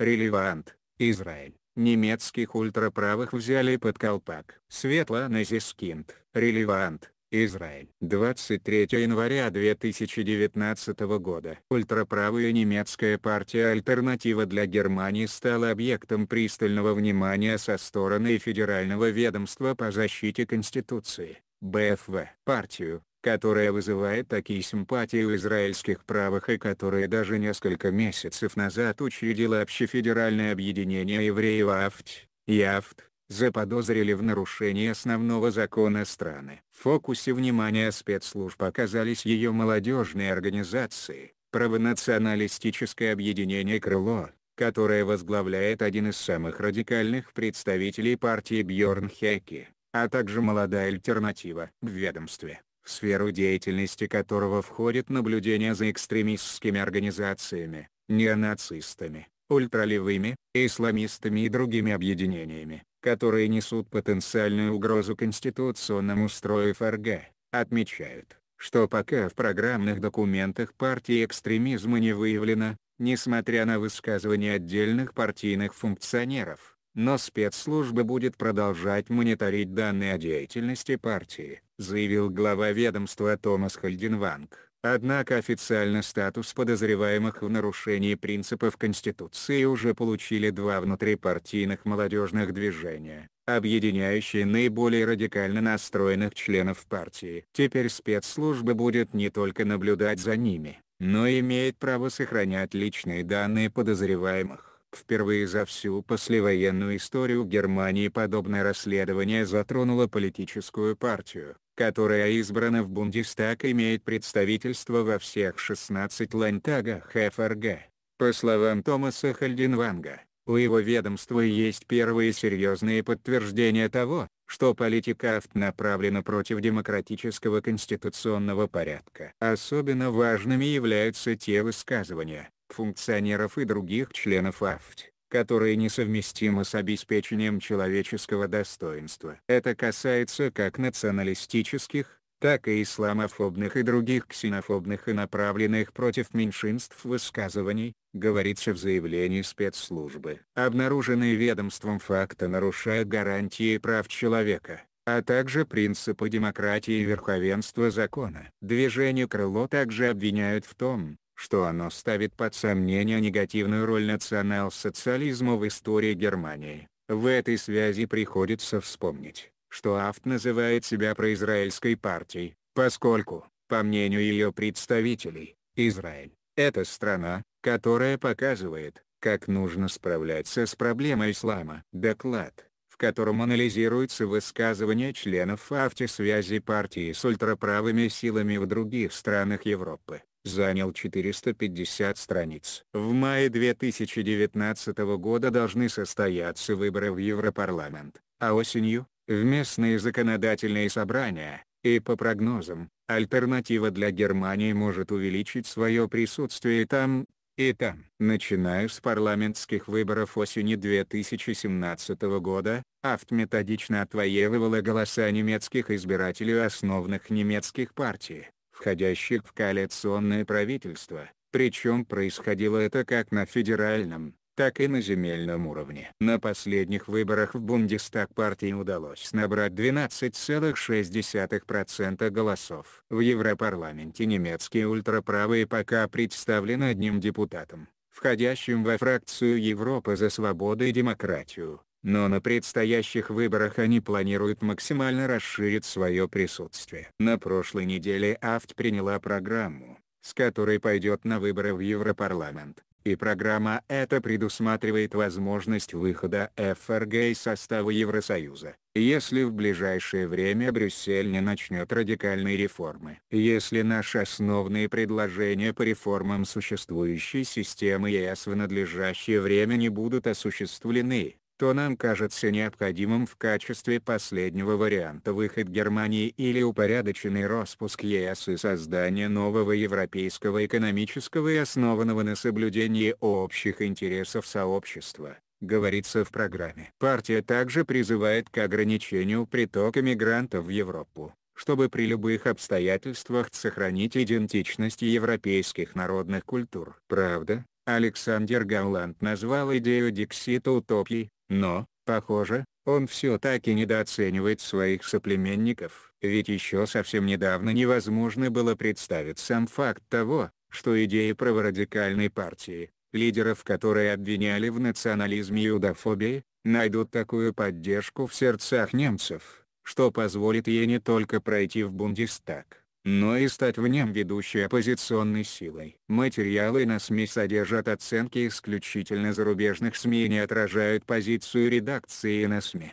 Релевант, Израиль, немецких ультраправых взяли под колпак. Светлана Зискинд, Релевант, Израиль. 23 января 2019 года. Ультраправая немецкая партия «Альтернатива для Германии» стала объектом пристального внимания со стороны Федерального ведомства по защите Конституции, БФВ. Партию которая вызывает такие симпатии у израильских правых и которая даже несколько месяцев назад учредила общефедеральное объединение евреев АФТ, ЯФТ, заподозрили в нарушении основного закона страны. В фокусе внимания спецслужб оказались ее молодежные организации, правонационалистическое объединение «Крыло», которое возглавляет один из самых радикальных представителей партии Бьорн Хеки, а также молодая альтернатива в ведомстве в сферу деятельности которого входит наблюдение за экстремистскими организациями, неонацистами, ультралевыми, исламистами и другими объединениями, которые несут потенциальную угрозу конституционному строю ФРГ, отмечают, что пока в программных документах партии экстремизма не выявлено, несмотря на высказывания отдельных партийных функционеров, но спецслужбы будет продолжать мониторить данные о деятельности партии, заявил глава ведомства Томас Хальденванг. Однако официально статус подозреваемых в нарушении принципов Конституции уже получили два внутрипартийных молодежных движения, объединяющие наиболее радикально настроенных членов партии. Теперь спецслужбы будет не только наблюдать за ними, но и имеет право сохранять личные данные подозреваемых. Впервые за всю послевоенную историю Германии подобное расследование затронуло политическую партию, которая избрана в Бундестаг и имеет представительство во всех 16 ландтагах ФРГ. По словам Томаса Хальденванга, у его ведомства есть первые серьезные подтверждения того, что политикафт направлена против демократического конституционного порядка. Особенно важными являются те высказывания, функционеров и других членов АФТ, которые несовместимы с обеспечением человеческого достоинства. Это касается как националистических, так и исламофобных и других ксенофобных и направленных против меньшинств высказываний, говорится в заявлении спецслужбы. Обнаруженные ведомством факты нарушают гарантии прав человека, а также принципы демократии и верховенства закона. Движение «Крыло» также обвиняют в том, что оно ставит под сомнение негативную роль национал-социализма в истории Германии. В этой связи приходится вспомнить, что Афт называет себя произраильской партией, поскольку, по мнению ее представителей, Израиль – это страна, которая показывает, как нужно справляться с проблемой ислама. Доклад, в котором анализируются высказывания членов АФТИ связи партии с ультраправыми силами в других странах Европы, занял 450 страниц. В мае 2019 года должны состояться выборы в Европарламент, а осенью – в местные законодательные собрания, и по прогнозам, альтернатива для Германии может увеличить свое присутствие там, и там. Начиная с парламентских выборов осени 2017 года, Афт методично отвоевывала голоса немецких избирателей основных немецких партий входящих в коалиционное правительство, причем происходило это как на федеральном, так и на земельном уровне. На последних выборах в Бундестаг партии удалось набрать 12,6% голосов. В Европарламенте немецкие ультраправые пока представлены одним депутатом, входящим во фракцию Европа за свободу и демократию но на предстоящих выборах они планируют максимально расширить свое присутствие. На прошлой неделе АФТ приняла программу, с которой пойдет на выборы в Европарламент, и программа эта предусматривает возможность выхода ФРГ из состава Евросоюза, если в ближайшее время Брюссель не начнет радикальные реформы. Если наши основные предложения по реформам существующей системы ЕС в надлежащее время не будут осуществлены, то нам кажется необходимым в качестве последнего варианта выход Германии или упорядоченный распуск ЕС и создание нового европейского экономического и основанного на соблюдении общих интересов сообщества говорится в программе. Партия также призывает к ограничению притока мигрантов в Европу, чтобы при любых обстоятельствах сохранить идентичность европейских народных культур. Правда, Александр Галланд назвал идею Дексита утопией, но, похоже, он все-таки недооценивает своих соплеменников, ведь еще совсем недавно невозможно было представить сам факт того, что идеи праворадикальной партии, лидеров которой обвиняли в национализме и юдофобии, найдут такую поддержку в сердцах немцев, что позволит ей не только пройти в Бундестаг, но и стать в нем ведущей оппозиционной силой. Материалы на СМИ содержат оценки исключительно зарубежных СМИ и не отражают позицию редакции на СМИ.